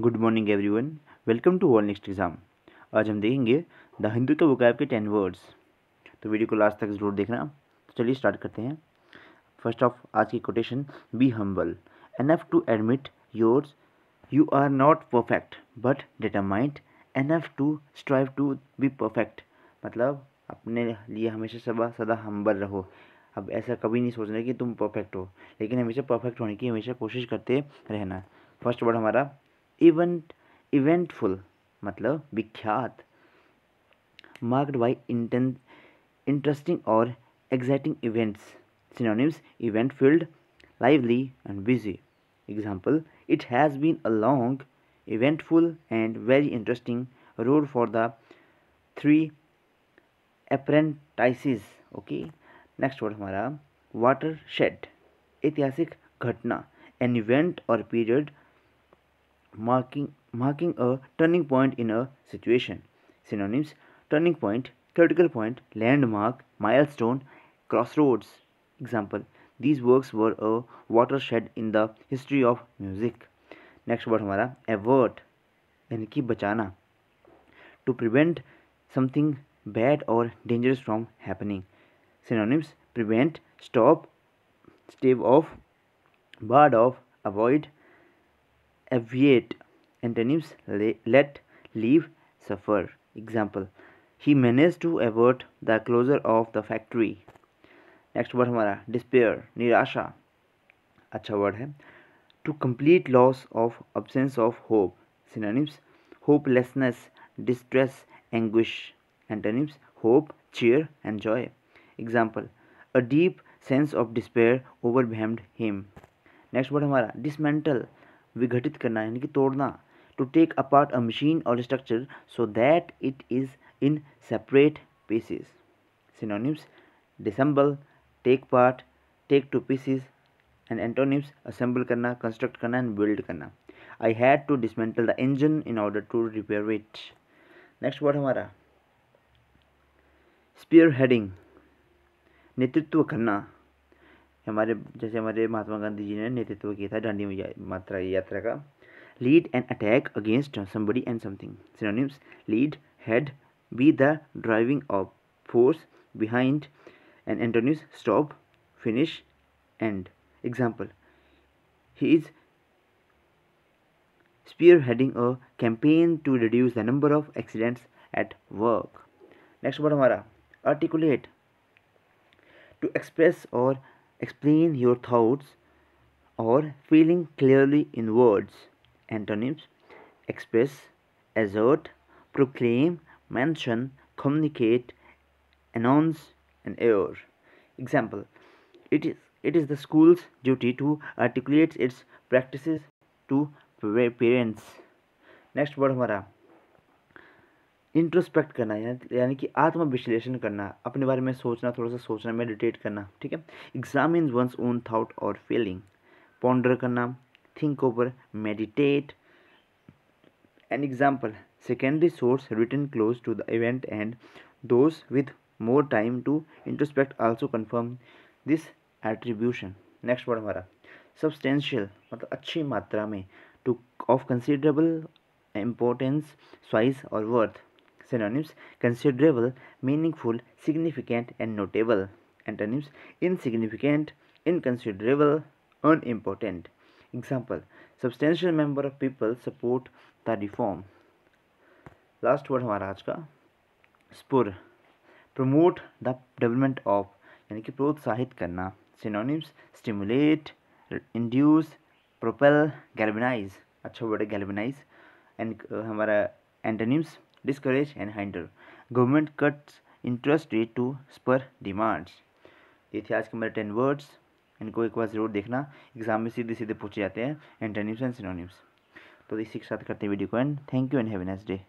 Good morning everyone welcome to all next exam आज हम देखेंगे द हिंदू के वोकैब के टेन वर्ड्स तो वीडियो को लास्ट तक जरूर देखना तो चलिए स्टार्ट करते हैं फर्स्ट ऑफ आज की quotation be humble enough to admit yours you are not perfect but determined enough to strive to be perfect मतलब अपने लिए हमेशा सदा सदा हम्बल रहो अब ऐसा कभी नहीं सोचना कि तुम परफेक्ट हो लेकिन हमेशा परफेक्ट होने की हमेशा कोशिश करते रहना फर्स्ट वर्ड हमारा इवेंट इवेंटफुल मतलब विख्यात मार्क्ड बाई इंटें इंटरेस्टिंग और exciting events synonyms event filled lively and busy example it has been a long eventful and very interesting road for the three apprentices okay next word हमारा watershed ऐतिहासिक घटना an event और period marking, marking a turning point in a situation. Synonyms turning point, critical point, landmark, milestone, crossroads. Example These works were a watershed in the history of music. Next word, हमारा Avert, यानी कि बचाना prevent something bad or dangerous from happening synonyms prevent stop stop, off ward off avoid aviate antonyms let leave suffer example he managed to avert the closure of the factory Next word हमारा despair निराशा अच्छा वर्ड To complete loss of absence of hope. Synonyms, hopelessness, distress, anguish. Antonyms, hope, cheer and joy example a deep sense of despair overwhelmed him next word हमारा dismantle विघटित करना यानी कि तोड़ना to take apart a machine और structure so that it is in separate pieces synonyms disassemble take part take to pieces and antonyms assemble करना construct करना and build करना I had to dismantle the engine in order to repair it next word हमारा spearheading नेतृत्व करना हमारे जैसे हमारे महात्मा गांधी जी ने नेतृत्व किया था डांडी मात्रा यात्रा का lead and attack against somebody and something synonyms lead head be the driving of force behind and antonyms stop finish and example he is spearheading a campaign to reduce the number of accidents at work next word हमारा articulate to express और Explain your thoughts or feeling clearly in words. Antonyms express, assert, proclaim, mention, communicate, announce, and air. Example It is, it is the school's duty to articulate its practices to parents. Next word, हमारा introspect करना यानी कि आत्म विश्लेषण करना अपने बारे में सोचना थोड़ा सा सोचना मेडिटेट करना ठीक है एग्जामिन वंस ओन थाट और फीलिंग पॉन्डर करना think over meditate an example secondary source written close to the event and those with more time to introspect also confirm this attribution next word हमारा substantial मतलब अच्छी मात्रा में to of considerable importance size और worth synonyms considerable meaningful significant and notable antonyms insignificant inconsiderable unimportant example substantial member of people support the reform last word hamara aaj ka spur promote the development of yani ki protsahit karna synonyms stimulate induce propel galvanize अच्छा word है galvanize and हमारा antonyms discourage and hinder. Government cuts interest rate to spur demands ये थे आज के मेरे ten words इनको एक बार ज़रूर देखना एग्जाम में सीधे सीधे पूछे जाते हैं एंटोनिम्स एंड सिनोनिम्स तो इसी के साथ करते हैं वीडियो को and thank you and have nice day